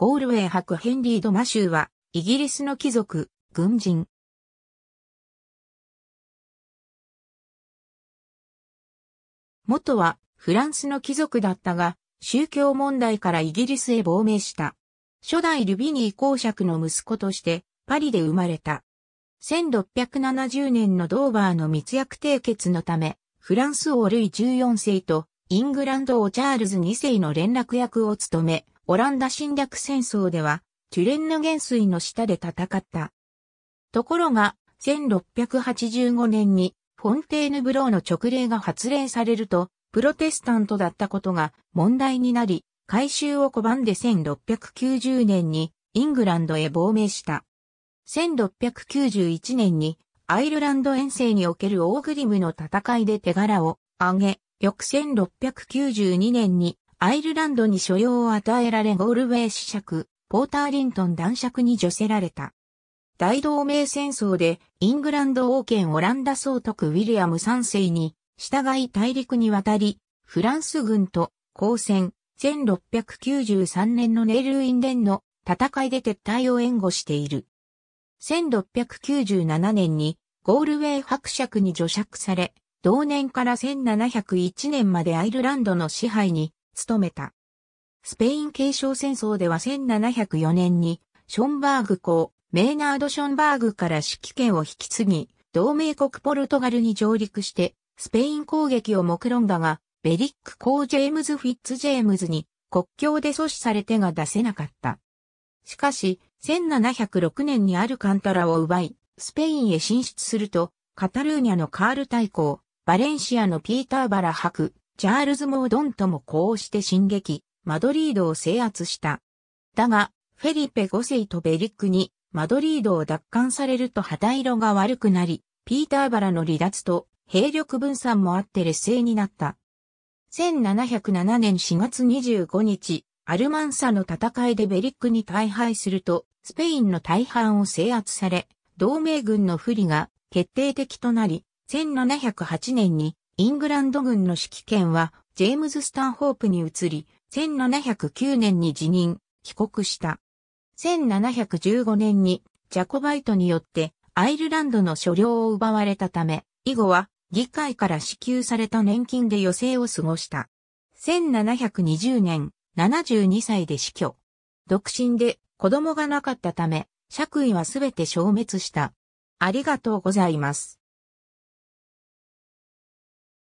ゴールウェイ伯ヘンリー・ド・マシューは、イギリスの貴族、軍人。元は、フランスの貴族だったが、宗教問題からイギリスへ亡命した。初代ルビニー公爵の息子として、パリで生まれた。1670年のドーバーの密約締結のため、フランス王ルイ14世とイングランド王チャールズ2世の連絡役を務め、オランダ侵略戦争では、チュレンヌ元帥の下で戦った。ところが、1685年に、フォンテーヌブローの直令が発令されると、プロテスタントだったことが問題になり、改修を拒んで1690年にイングランドへ亡命した。1691年にアイルランド遠征におけるオーグリムの戦いで手柄を上げ、翌1692年にアイルランドに所要を与えられゴールウェイ子爵、ポーターリントン男爵に除せられた。大同盟戦争でイングランド王権オランダ総督ウィリアム3世に従い大陸に渡り、フランス軍と交戦1693年のネールインデンの戦いで撤退を援護している。1697年にゴールウェイ伯爵に除爵され、同年から1701年までアイルランドの支配に務めた。スペイン継承戦争では1704年に、ションバーグ公、メーナード・ションバーグから指揮権を引き継ぎ、同盟国ポルトガルに上陸して、スペイン攻撃を目論んだが、ベリック公ジェームズ・フィッツ・ジェームズに国境で阻止され手が出せなかった。しかし、1706年にアルカンタラを奪い、スペインへ進出すると、カタルーニャのカール大公、バレンシアのピーターバラ博。チャールズ・モードンともこうして進撃、マドリードを制圧した。だが、フェリペ5世とベリックに、マドリードを奪還されると肌色が悪くなり、ピーターバラの離脱と兵力分散もあって劣勢になった。1707年4月25日、アルマンサの戦いでベリックに大敗すると、スペインの大半を制圧され、同盟軍の不利が決定的となり、1708年にイングランド軍の指揮権はジェームズ・スタンホープに移り、1709年に辞任、帰国した。1715年にジャコバイトによってアイルランドの所領を奪われたため、以後は議会から支給された年金で余生を過ごした。1720年、72歳で死去。独身で子供がなかったため、爵位はすべて消滅した。ありがとうございます。